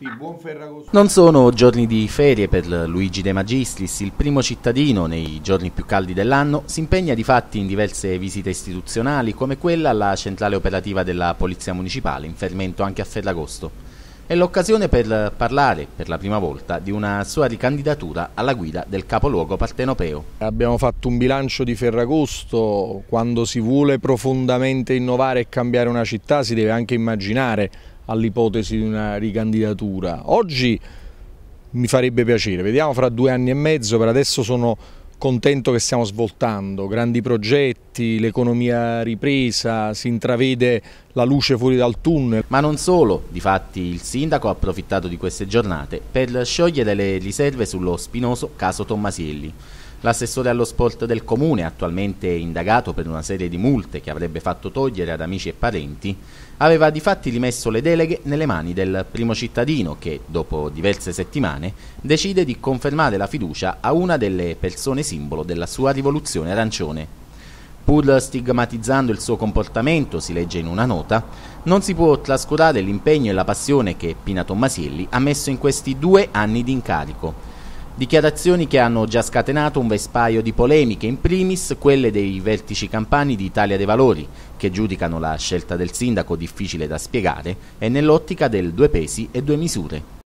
Sì, buon Ferragosto. Non sono giorni di ferie per Luigi De Magistris, il primo cittadino nei giorni più caldi dell'anno, si impegna di fatti in diverse visite istituzionali come quella alla centrale operativa della Polizia Municipale, in fermento anche a Ferragosto. È l'occasione per parlare, per la prima volta, di una sua ricandidatura alla guida del capoluogo partenopeo. Abbiamo fatto un bilancio di Ferragosto, quando si vuole profondamente innovare e cambiare una città si deve anche immaginare all'ipotesi di una ricandidatura. Oggi mi farebbe piacere, vediamo fra due anni e mezzo, per adesso sono contento che stiamo svoltando, grandi progetti, l'economia ripresa, si intravede la luce fuori dal tunnel. Ma non solo, difatti il sindaco ha approfittato di queste giornate per sciogliere le riserve sullo spinoso caso Tommasielli. L'assessore allo sport del comune, attualmente indagato per una serie di multe che avrebbe fatto togliere ad amici e parenti, aveva di fatti rimesso le deleghe nelle mani del primo cittadino che, dopo diverse settimane, decide di confermare la fiducia a una delle persone simbolo della sua rivoluzione arancione. Pur stigmatizzando il suo comportamento, si legge in una nota, non si può trascurare l'impegno e la passione che Pina Tommasielli ha messo in questi due anni di incarico Dichiarazioni che hanno già scatenato un vespaio di polemiche, in primis quelle dei vertici campani di Italia dei Valori, che giudicano la scelta del sindaco difficile da spiegare e nell'ottica del due pesi e due misure.